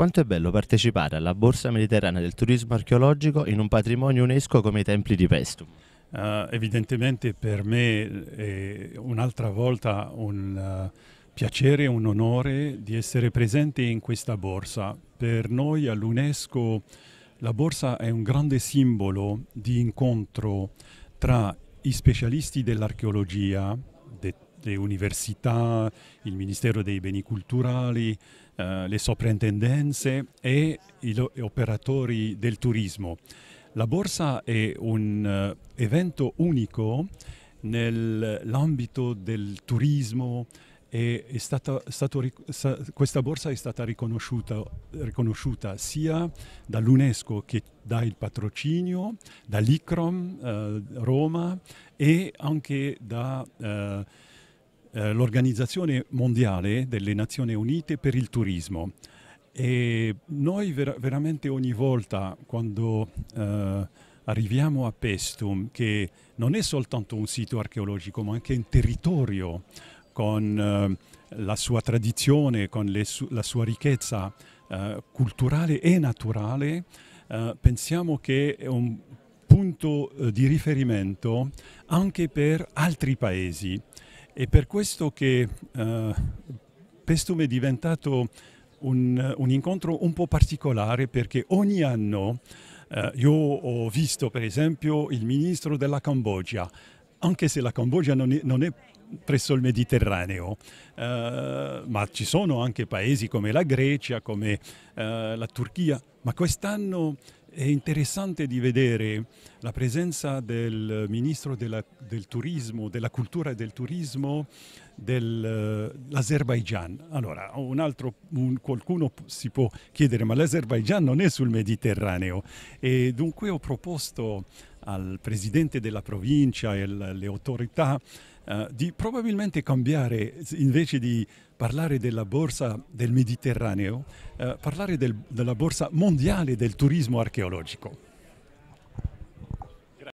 Quanto è bello partecipare alla Borsa Mediterranea del Turismo Archeologico in un patrimonio UNESCO come i Templi di Pestum. Uh, evidentemente per me è eh, un'altra volta un uh, piacere e un onore di essere presente in questa borsa. Per noi all'UNESCO la borsa è un grande simbolo di incontro tra i specialisti dell'archeologia le università, il Ministero dei Beni Culturali, eh, le soprintendenze e gli operatori del turismo. La borsa è un eh, evento unico nell'ambito del turismo e è stata, stato, questa borsa è stata riconosciuta, riconosciuta sia dall'UNESCO che dà il patrocinio, dall'ICROM eh, Roma e anche da... Eh, eh, l'Organizzazione Mondiale delle Nazioni Unite per il Turismo. E noi ver veramente ogni volta quando eh, arriviamo a Pestum, che non è soltanto un sito archeologico, ma anche un territorio con eh, la sua tradizione, con su la sua ricchezza eh, culturale e naturale, eh, pensiamo che è un punto eh, di riferimento anche per altri paesi. È per questo che eh, Pestum è diventato un, un, incontro un po' particolare perché ogni anno eh, io ho visto per esempio il ministro della Cambogia, anche se la Cambogia non è, non è presso il Mediterraneo, eh, ma ci sono anche paesi come la Grecia, come eh, la Turchia, ma quest'anno è interessante di vedere la presenza del ministro della, del turismo, della cultura e del turismo dell'Azerbaigian. Eh, allora, altro, un, qualcuno si può chiedere, ma l'Azerbaigian non è sul Mediterraneo e dunque ho proposto al presidente della provincia e alle autorità eh, di probabilmente cambiare, invece di parlare della borsa del Mediterraneo, uh, parlare del, della borsa mondiale del turismo archeologico.